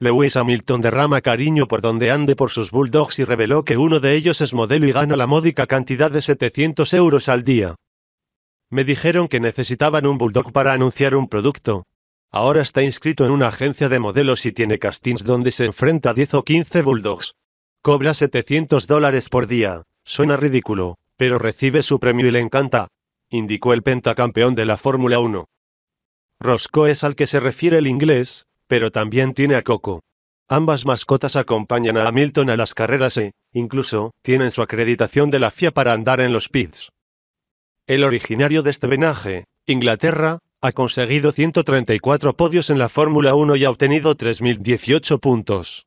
Lewis Hamilton derrama cariño por donde ande por sus Bulldogs y reveló que uno de ellos es modelo y gana la módica cantidad de 700 euros al día. Me dijeron que necesitaban un Bulldog para anunciar un producto. Ahora está inscrito en una agencia de modelos y tiene castings donde se enfrenta a 10 o 15 Bulldogs. Cobra 700 dólares por día. Suena ridículo, pero recibe su premio y le encanta, indicó el pentacampeón de la Fórmula 1. Roscoe es al que se refiere el inglés, pero también tiene a Coco. Ambas mascotas acompañan a Hamilton a las carreras e, incluso, tienen su acreditación de la FIA para andar en los pits. El originario de este venaje, Inglaterra, ha conseguido 134 podios en la Fórmula 1 y ha obtenido 3.018 puntos.